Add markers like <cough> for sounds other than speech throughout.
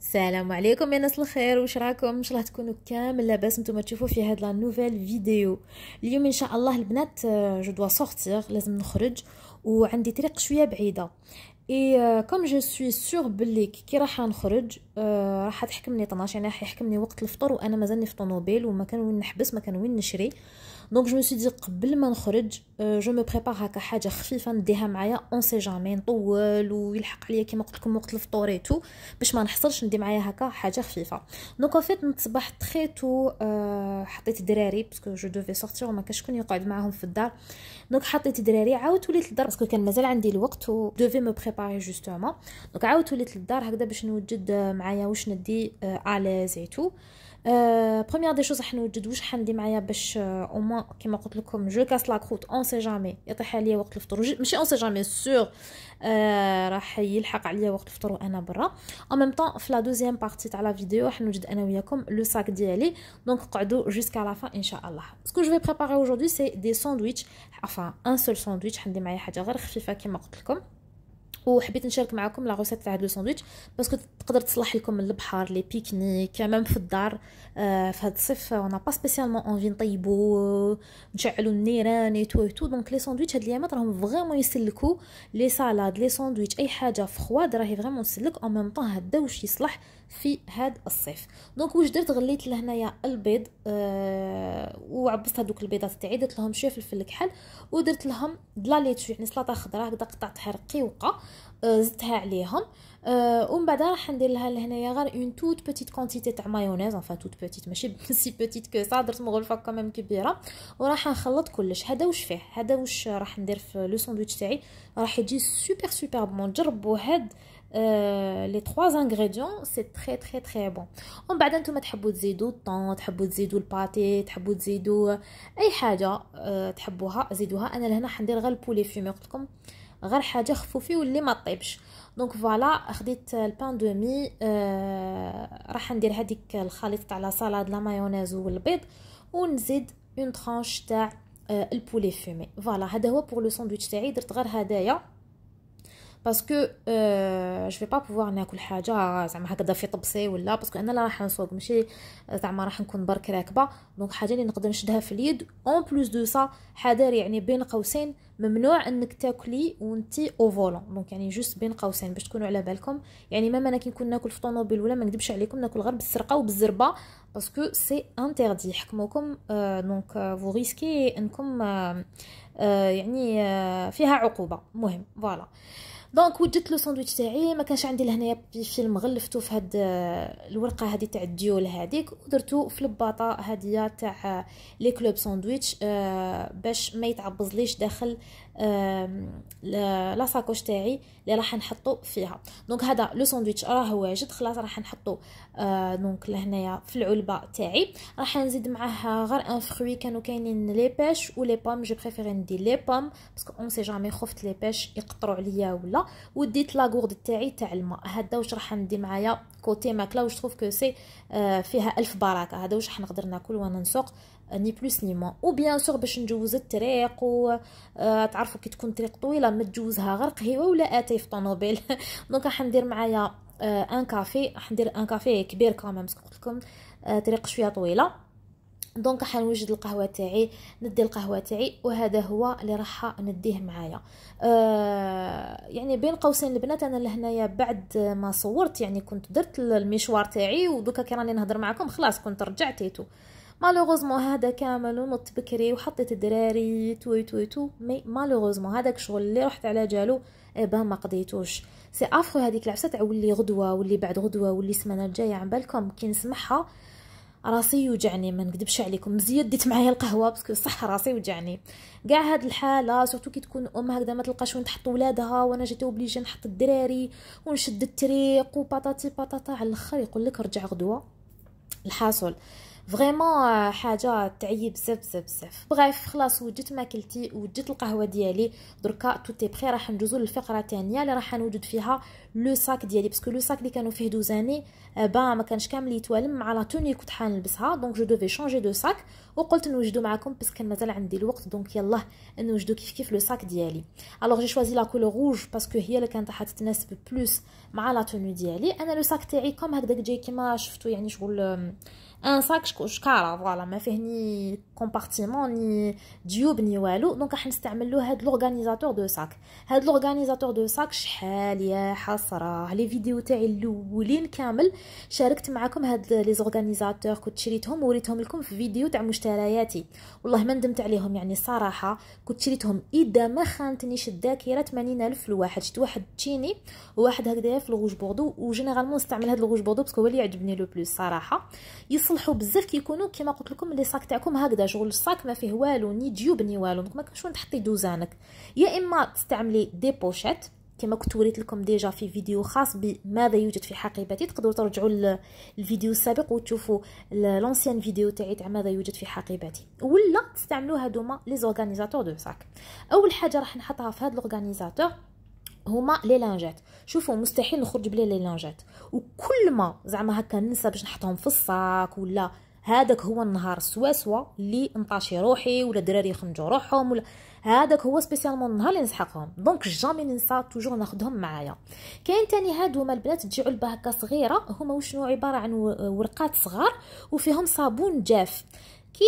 السلام عليكم يا ناس الخير واش راكم ان شاء الله تكونوا كامل لاباس نتوما تشوفوا في هاد لا نوفيل فيديو اليوم ان شاء الله البنات جو دوا سورتير لازم نخرج وعندي طريق شويه بعيده اي كوم جو سوي سور بلي كي راح نخرج آه، راح تحكمني طناش يعني راح يحكمني وقت الفطور وانا مازالني في طوموبيل وما كان وين نحبس ما كان وين نشري دونك جو مسي قبل ما نخرج جو مو بريبار هكا حاجه خفيفه نديها معايا اون سي جامي نطول ويلحق عليا كيما قلت لكم وقت الفطور تو باش ما نحصلش ندي معايا هكا حاجه خفيفه دونك ان فيت نتصبح تري تو حطيت دراري باسكو جو دوفي سورتي وما كاش شكون يقعد معاهم في الدار دونك حطيت دراري عاودت وليت للدار باسكو كان مازال عندي الوقت و دوفي مو بريباري جوستومون دونك عاودت وليت للدار هكذا باش نوجد آه، مع معايا واش ندي آه، على زيتو أه بروميير دي شوز حنوجد واش حندي معايا باش او آه، موان كيما قلت لكم جو كاس لا كروت اون سي جامي يطيح عليا وقت الفطور ماشي اون سي جامي سور راح يلحق عليا وقت الفطور وانا برا او ميم طون في لا دوزيام بارتي تاع لا فيديو حنوجد انا وياكم لو ساك ديالي دونك قعدوا جوسكا لا فان ان شاء الله سكو جو في بريباري اوجوردي سي دي ساندويتش enfin ان سول ساندويتش حندي معايا حاجه غير خفيفه كيما قلت لكم وحبيت نشارك معكم لا غوسيت تاع هذا الساندويتش باسكو تقدر تصلح لكم من البحر لي بيكنيك ميم في الدار آه في هذا الصيف انا با سبيسيالمون اونفي نطيبو آه، نشعلو النيران اي تو اي تو دونك لي ساندويتش هاد ليامات راهم فريمون يسلكو لي سالاد لي ساندويتش اي حاجه فخواد راهي فريمون تسلك اون ميم طون هاد واش يصلح في هاد الصيف دونك واش درت غليت لهنايا البيض آه وعبست هذوك البيضات تاعي درت لهم شويه فلفل الكحل ودرت لهم دلا ليتشو يعني سلطه خضراء هكذا قطعتها رقيقه آه زدتها عليهم آه ومن بعد راح ندير لها لهنايا غير اون توت بيتيت كونتيتي تاع مايونيز انفا توت بيتيت ماشي سي بيتيت كو سا درت مغلفه كمان كبيره وراح نخلط كلش هذا واش فيه هذا واش راح ندير في لو ساندويتش تاعي راح يجي سوبر سوبر بون جربوا هاد لي تخوا انغريديون سي تري تري تري بون ومن بعد نتوما تحبوا تزيدوا الطون تحبوا تزيدوا الباتي تحبوا تزيدوا اي حاجه آه تحبوها زيدوها انا لهنا حندير غير البولي فيمي قلت لكم غير حاجه خفوفي واللي ما طيبش دونك فوالا خديت البان دو مي راح ندير هذيك الخليط تاع لا سالاد لا مايونيز والبيض ونزيد اون ترانش تاع البولي فيمي فوالا هذا هو بور لو ساندويتش تاعي درت غير هدايا باسكو أه جو في با بوفوار ناكل حاجه زعما هكذا في طبسي ولا باسكو انا لا راح نسوق ماشي زعما راح نكون برك راكبه دونك حاجه اللي نقدر نشدها في اليد اون بلوس دو سا حذر يعني بين قوسين ممنوع انك تاكلي وانتي او فولون دونك يعني جوست بين قوسين باش تكونوا على بالكم يعني مام انا كي نكون ناكل في طوموبيل ولا ما نكذبش عليكم ناكل غير بالسرقه وبالزربه باسكو سي انتردي يحكموكم دونك فو ريسكي انكم euh، يعني euh، فيها عقوبه مهم فوالا دونك وجدت لو ساندويتش تاعي ما كانش عندي لهنايا فيلم غلفتو في هاد الورقه هادي تاع الديول هذيك ودرتو في الباطه هاديه تاع آه، لي كلوب ساندويتش آه، باش ما يتعبزليش داخل لا ساكوش تاعي اللي راح نحطو فيها دونك هذا لو ساندويتش راه واجد خلاص راح نحطو آه، دونك لهنايا في العلبه تاعي راح نزيد معاه غير ان فروي كانوا كاينين لي بيش ولي بام جو بريفيري ندير لي بام باسكو اون سي جامي خفت لي بيش يقطرو عليا ولا وديت لاغورد تاعي تاع الماء هذا واش راح ندي معايا كوتي ماكله واش تروف كو سي فيها الف بركه هذا واش راح نقدر ناكل وانا نسوق ني بلوس ني مون و بيان سور باش نجوز الطريق و آه، تعرفوا كي تكون طريق طويله ما تجوزها غير قهيوه ولا اتاي في طوموبيل دونك <laughs> راح ندير معايا ان آه، كافي راح ندير ان كافي كبير كامل باسكو قلت لكم آه، طريق شويه طويله دونك حنوجد القهوه تاعي ندي القهوه تاعي وهذا هو اللي راح نديه معايا آه يعني بين قوسين البنات انا لهنايا بعد ما صورت يعني كنت درت المشوار تاعي ودوكا كي راني نهضر معكم خلاص كنت رجعتيتو مالوغوزمون هذا كامل ونط بكري وحطيت الدراري توي توي تو مي مالوغوزمون هذاك الشغل اللي رحت على جالو إيه، با ما قضيتوش سي افرو هذيك العفسه تاع ولي غدوه ولي بعد غدوه ولي السمانه الجايه عم بالكم كي نسمعها راسي يوجعني ما نكذبش عليكم مزيان ديت معايا القهوه باسكو صح راسي يوجعني كاع هاد الحاله سورتو كي تكون ام هكذا ما تلقاش وين تحط ولادها وانا جيت اوبليجي نحط الدراري ونشد الطريق وبطاطي بطاطا على الاخر يقول لك رجع غدوه الحاصل فريمون euh, حاجه تعيي بزاف بزاف بزاف بغيف خلاص وجدت ماكلتي وجدت القهوه ديالي دركا توتي بخي راح ندوزو للفقره الثانيه اللي راح نوجد فيها لو ساك ديالي باسكو لو ساك اللي كانوا فيه دوزاني آه، با ما كانش كامل يتوالم مع لا توني كنت حنلبسها دونك جو دوفي شونجي دو ساك وقلت نوجدو معكم بس كان مازال عندي الوقت دونك يلا نوجدو كيف كيف لو ساك ديالي الوغ جي شوازي لا كولور روج باسكو هي اللي كانت تتناسب بلوس مع لا توني ديالي انا لو ساك تاعي كوم هكداك جاي كيما شفتو يعني شغل ان آه، ساك شكاره فوالا ما فيه ني كومبارتيمون ني ديوب ني والو دونك راح نستعملو هاد لورغانيزاتور دو ساك هاد لورغانيزاتور دو ساك شحال يا حسره لي فيديو تاعي الاولين كامل شاركت معكم هاد لي زورغانيزاتور كنت شريتهم وريتهم لكم في فيديو تاع مشترك ذكرياتي والله ما ندمت عليهم يعني صراحه كنت شريتهم اذا ما خانتنيش الذاكره 80000 الف لواحد شفت واحد تشيني وواحد هكذايا في الغوج بوردو وجينيرالمون نستعمل هذا الغوج بوردو باسكو هو اللي يعجبني لو بلوس صراحه يصلحوا بزاف كيكونوا كيما قلت لكم لي صاك تاعكم هكذا شغل الساك ما فيه والو ني ديوب ني والو دونك ما كنتش وين تحطي دوزانك يا اما تستعملي دي بوشيت كما كنت وريت لكم ديجا في فيديو خاص بماذا يوجد في حقيبتي تقدروا ترجعوا للفيديو السابق وتشوفوا لونسيان فيديو تاعي تاع ماذا يوجد في حقيبتي ولا تستعملوا هادوما لي زورغانيزاتور دو ساك اول حاجه راح نحطها في هاد لورغانيزاتور هما لي لانجات شوفوا مستحيل نخرج بلا لي لانجات وكل ما زعما هكا ننسى باش نحطهم في الصاك ولا هذاك هو النهار سوا سوا اللي نطاشي روحي ولا دراري يخنجوا روحهم ولا هذاك هو سبيسيالمون النهار اللي نسحقهم دونك جامي ننسى توجور ناخدهم معايا كاين تاني هادو هما البنات تجي علبه هكا صغيره هما وشنو عباره عن ورقات صغار وفيهم صابون جاف كي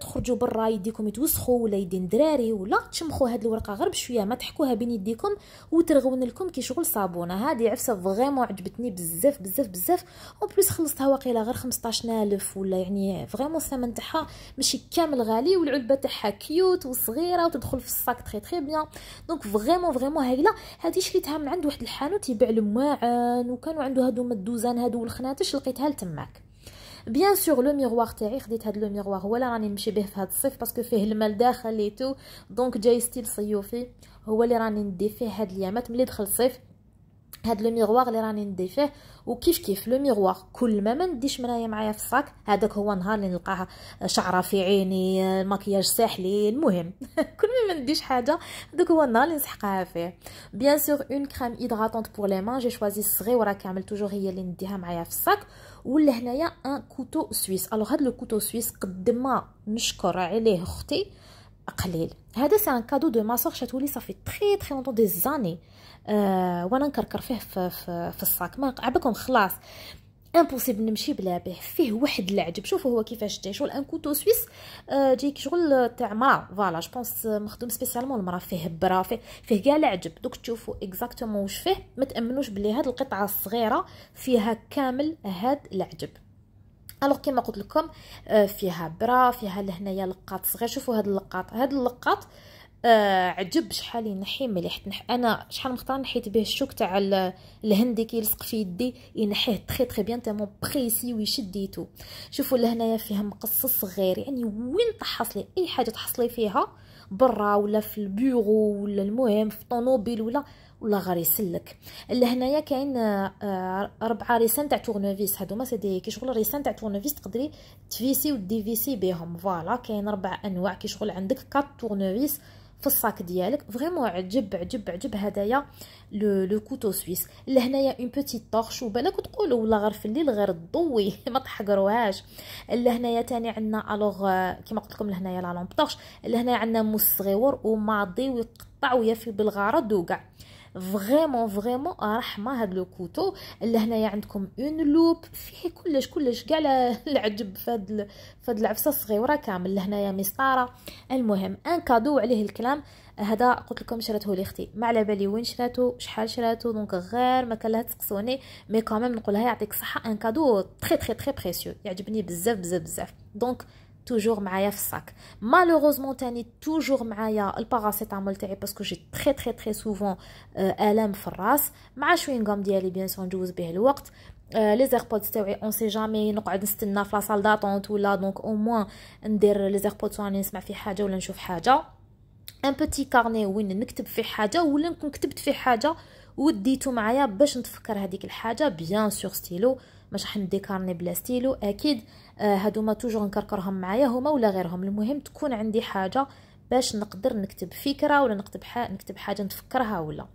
تخرجوا برا يديكم يتوسخوا ولا يدين دراري ولا تشمخوا هاد الورقه غير بشويه ما تحكوها بين يديكم وترغون لكم كي شغل صابونه هذه عفسه فريمون عجبتني بزاف بزاف بزاف اون بليس خلصتها واقيلا غير 15000 ولا يعني فريمون الثمن تاعها ماشي كامل غالي والعلبه تاعها كيوت وصغيره وتدخل في الساك تري تري بيان دونك فريمون فريمون هايله هذه شريتها من عند واحد الحانوت يبيع الماعن وكانوا عنده هادو مدوزان هادو الخناتش لقيتها لتماك بيان سور لو ميغوار تاعي خديت هاد لو ميغوار هو اللي راني نمشي به في هاد الصيف باسكو فيه الماء داخل لي تو دونك جاي ستيل صيوفي هو اللي راني ندي فيه هاد ليامات ملي دخل الصيف هاد لو ميغوار اللي راني ندي فيه وكيف كيف لو ميغوار كل ما ما نديش مرايه معايا في الصاك هذاك هو نهار اللي نلقاها شعره في عيني المكياج ساحلي المهم <laughs> كل ما ما نديش حاجه هذاك هو النهار اللي نسحقها فيه بيان سور اون كريم هيدراتونت بور لي مان جي شوازي وراه كامل توجور هي اللي نديها معايا في الصاك ولا هنايا ان كوتو سويس الوغ هاد لو كوتو سويس قد ما نشكر عليه اختي قليل هذا سي ان كادو دو ما سور شاتولي صافي تري تري لونطون دي زاني آه، وانا نكركر فيه في, في, في الصاك ما عبكم خلاص امبوسيبل نمشي بلا به فيه واحد العجب شوفوا هو كيفاش جاي شغل ان كوتو سويس آه جاي شغل تاع ما فوالا جو بونس مخدوم سبيسيالمون المرا فيه برا فيه فيه كاع العجب دوك تشوفوا اكزاكتومون واش فيه ما تامنوش بلي هاد القطعه الصغيره فيها كامل هاد العجب الوغ كيما قلت لكم آه، فيها برا فيها لهنايا لقاط صغير شوفوا هاد اللقاط هاد اللقاط آه آه عجب شحال ينحي مليح تنح انا شحال مختار نحيت به الشوك تاع الهندي كيلصق في يدي ينحيه تخي تخي بيان تامون بريسي ويشديتو شوفوا لهنايا فيها مقص صغير يعني وين تحصلي اي حاجه تحصلي فيها برا ولا في البيرو ولا المهم في الطوموبيل ولا ولا غير يسلك لهنايا كاين آه، ربعه ريسان تاع تورنوفيس هادو ما سيدي كي شغل ريسان تاع تورنوفيس تقدري تفيسي وديفيسي بهم فوالا كاين ربع انواع كي شغل عندك كات تورنوفيس في الصاك ديالك فريمون عجب عجب عجب هدايا لو لو كوتو سويس لهنايا اون بوتيت طورش وبالك تقولوا ولا غير في الليل غير ضوي <laughs> ما تحقروهاش لهنايا تاني عندنا الوغ آه، كيما قلت لكم لهنايا لا لامب طورش لهنايا عندنا موس صغيور وماضي ويقطع ويفي بالغرض وكاع فريمون فريمون رحمه هاد لو كوتو لهنايا عندكم اون لوب فيه كلش كلش كاع العجب فهاد فهاد العفسه الصغيره كامل لهنايا مسطره المهم ان كادو عليه الكلام الانستغرام هذا قلت لكم شراته لي اختي ما على بالي وين شراته شحال شراته دونك غير ما كان لها تسقسوني مي كامل نقولها يعطيك الصحه ان كادو تري تري تري بريسيو يعجبني بزاف بزاف بزاف دونك توجور معايا في الصاك مالوغوزمون تاني توجور معايا الباراسيتامول تاعي باسكو جي تري تري تري سوفون الام في الراس مع شوينغام ديالي بيان سون ندوز به الوقت لي زيربود تاوعي اون سي جامي نقعد نستنى في لا سال داتونت ولا دونك او موان ندير لي زيربود سواء نسمع في حاجه ولا نشوف حاجه ان بوتي كارني وين نكتب فيه حاجه ولا نكون كتبت فيه حاجه وديتو معايا باش نتفكر هذيك الحاجه بيان سور ستيلو مش راح ندي كارني بلا ستيلو اكيد هادو ما توجور نكركرهم معايا هما ولا غيرهم المهم تكون عندي حاجه باش نقدر نكتب فكره ولا نكتب حاجة نكتب حاجه نتفكرها ولا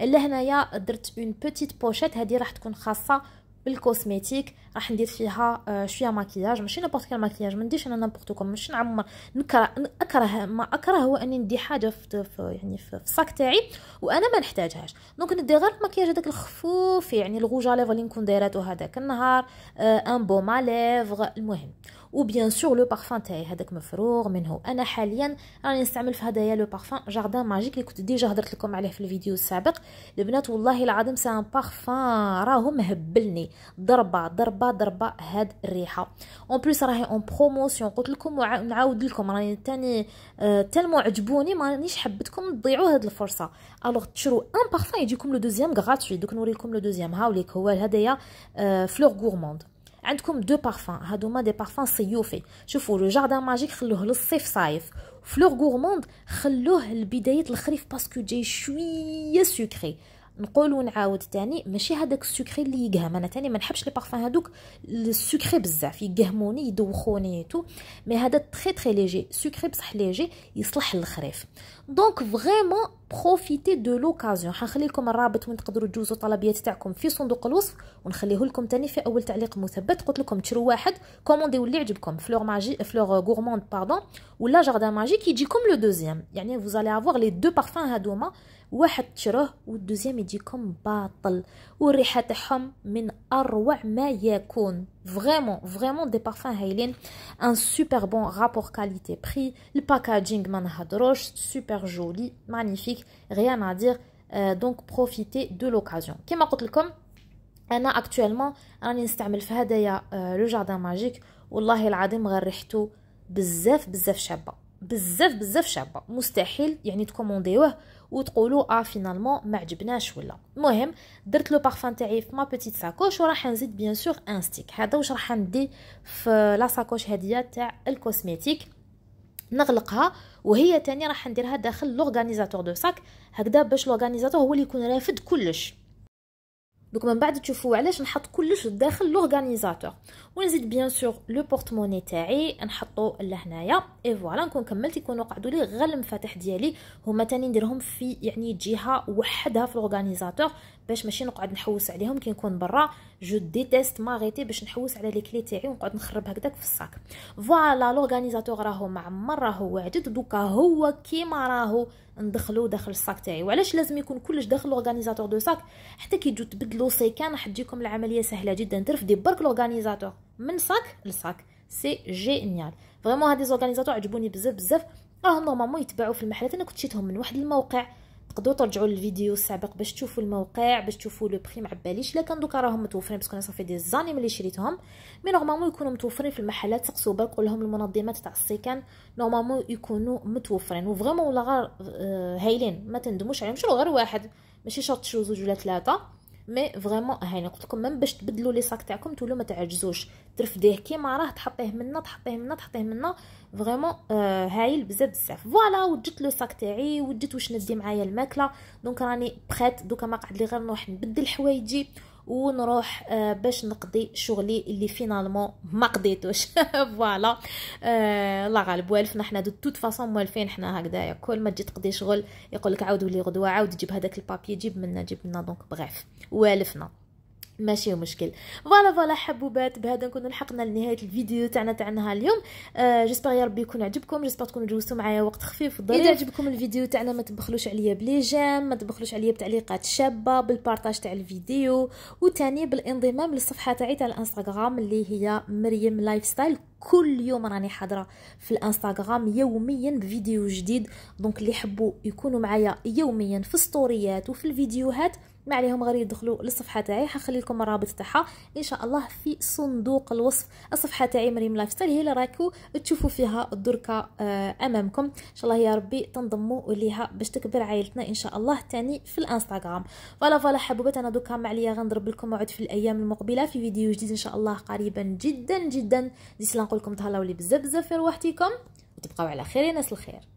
الا هنايا درت اون بوتيت بوشيت هذه راح تكون خاصه بالكوزميتيك راح ندير فيها آه، شويه ماكياج ماشي نيمبورط كان ماكياج ما نديرش انا نابورط كوم ماشي نعمر نكره اكره ما اكره هو اني ندي حاجه في, في يعني في الصاك تاعي وانا ما نحتاجهاش دونك ندي غير الماكياج هذاك الخفوف يعني الغوجا ليفر اللي نكون دايراتو هذاك النهار آه ان بو ماليفغ المهم وبيان سور لو بارفان تاعي هذاك مفروغ منه انا حاليا راني نستعمل في هدايا لو بارفان جاردان ماجيك اللي كنت ديجا هضرت لكم عليه في الفيديو السابق البنات والله العظيم سان بارفان راهو مهبلني ضربه ضربه ضربه هاد الريحه اون بليس راهي اون بروموسيون قلت لكم ونعاود لكم راني تاني آه euh, تالمو عجبوني مانيش حبتكم تضيعوا هاد الفرصه الوغ تشرو ان بارفان يجيكم لو دوزيام غراتوي دوك نوريكم لو دوزيام هاوليك هو الهدايا آه فلور غورموند عندكم دو بارفان هادوما دي بارفان صيوفي شوفوا لو جاردان ماجيك خلوه للصيف صايف فلور غورموند خلوه لبدايه الخريف باسكو جاي شويه سكري نقول ونعاود تاني ماشي هذاك السكري اللي يقهم انا تاني ما نحبش لي بارفان هذوك السكري بزاف يقهموني يدوخوني تو مي هذا تري تري ليجي سكري بصح ليجي يصلح للخريف دونك فريمون بروفيتي دو لوكازيون حنخلي لكم الرابط وين تقدروا تجوزوا الطلبيات تاعكم في صندوق الوصف ونخليه لكم تاني في اول تعليق مثبت قلت لكم تشرو واحد كومونديو اللي عجبكم فلور ماجي فلور غورموند باردون ولا جاردان ماجيك يجيكم لو دوزيام يعني فوزالي افوار لي دو بارفان هادوما واحد تشروه والدوزيام يجيكم باطل والريحه تاعهم من اروع ما يكون فريمون فريمون دي بارفان هايلين ان سوبر بون رابور كاليتي بري الباكاجينغ ما نهضروش سوبر جولي مانيفيك غيان ا دير دونك بروفيتي دو لوكازيون كيما قلت لكم انا اكطوالمون راني نستعمل في هدايا لو جاردان ماجيك والله العظيم غير ريحته بزاف بزاف شابه بزاف بزاف شابه مستحيل يعني تكومونديوه وتقولوا اه فينالمون ما عجبناش ولا المهم درت لو بارفان تاعي في ما بيتيت ساكوش وراح نزيد بيان سور ان ستيك هذا واش راح ندي في لا ساكوش هديه تاع الكوزميتيك نغلقها وهي تاني راح نديرها داخل لورغانيزاتور دو ساك هكذا باش لورغانيزاتور هو اللي يكون رافد كلش دوك من بعد تشوفوا علاش نحط كلش داخل لورغانيزاتور ونزيد بيان سور لو بورتموني تاعي نحطو لهنايا اي فوالا نكون كملت يكونوا قعدوا لي غير المفاتيح ديالي هما تاني نديرهم في يعني جهه وحدها في لورغانيزاتور باش ماشي نقعد نحوس عليهم كي نكون برا جو ديتيست ماغيتي باش نحوس على لي كلي تاعي ونقعد نخرب هكذاك في الصاك فوالا لورغانيزاتور راهو مع مره هو دوكا هو كيما راهو ندخلو داخل الصاك تاعي وعلاش لازم يكون كلش داخل لورغانيزاتور دو ساك حتى كي تجو تبدلو سيكان راح تجيكم العمليه سهله جدا ترفدي برك لورغانيزاتور من صاك لصاك سي جينيال فريمون هاد لي زورغانيزاتور عجبوني بزاف بزاف راهم نورمالمون يتباعو في المحلات انا كنت شيتهم من واحد الموقع تقدروا ترجعوا للفيديو السابق باش تشوفوا الموقع باش تشوفوا لو بري ما عباليش الا كان دوكا راهم متوفرين باسكو انا صافي دي زاني ملي شريتهم مي نورمالمون يكونوا متوفرين في المحلات سقسوا بالك لهم المنظمات تاع السيكان نورمالمون يكونوا متوفرين وفريمون ولا غير آه، هايلين ما تندموش عليهم شرو غير واحد ماشي شرط شو زوج ولا ثلاثه مي فريمون هاني قلت لكم ميم باش تبدلوا لي صاك تاعكم تولوا ما تعجزوش ترفديه كيما راه تحطيه منا تحطيه منا تحطيه منا فريمون آه هايل بزاف بزاف فوالا وجدت لو صاك تاعي وجدت واش ندي معايا الماكله دونك راني بريت دوكا ما قعد لي غير نروح نبدل حوايجي ونروح آه، باش نقضي شغلي اللي فينالمون ما قضيتوش فوالا <laughs> آه، الله غالب والفنا حنا دو توت فاصون موالفين حنا هكذايا كل ما تجي تقضي شغل يقول لك عاود ولي غدوه عاود جيب هذاك البابي جيب منا جيب منا دونك بغيف والفنا ماشي مشكل فوالا فوالا حبوبات بهذا نكون لحقنا لنهايه الفيديو تاعنا تاع نهار اليوم آه جيسبر يا ربي يكون عجبكم جيسبر تكونوا جلستوا معايا وقت خفيف ظريف اذا عجبكم الفيديو تاعنا ما تبخلوش عليا بلي جيم ما تبخلوش عليا بتعليقات شابه بالبارطاج تاع الفيديو وثاني بالانضمام للصفحه تاعي تاع الانستغرام اللي هي مريم لايف ستايل كل يوم راني حاضره في الانستغرام يوميا بفيديو جديد دونك اللي يحبوا يكونوا معايا يوميا في ستوريات وفي الفيديوهات ما عليهم غير يدخلوا للصفحه تاعي حخلي لكم الرابط تاعها ان شاء الله في صندوق الوصف الصفحه تاعي مريم لايف ستايل هي اللي راكو تشوفوا فيها الدركه آه، امامكم ان شاء الله يا ربي تنضموا ليها باش تكبر عائلتنا ان شاء الله تاني في الانستغرام فوالا فوالا حبوبات انا دوكا ما عليا غنضرب لكم موعد في الايام المقبله في فيديو جديد ان شاء الله قريبا جدا جدا ديسلا نقول لكم تهلاو لي بزاف بزاف في روحتكم وتبقاو على خير يا ناس الخير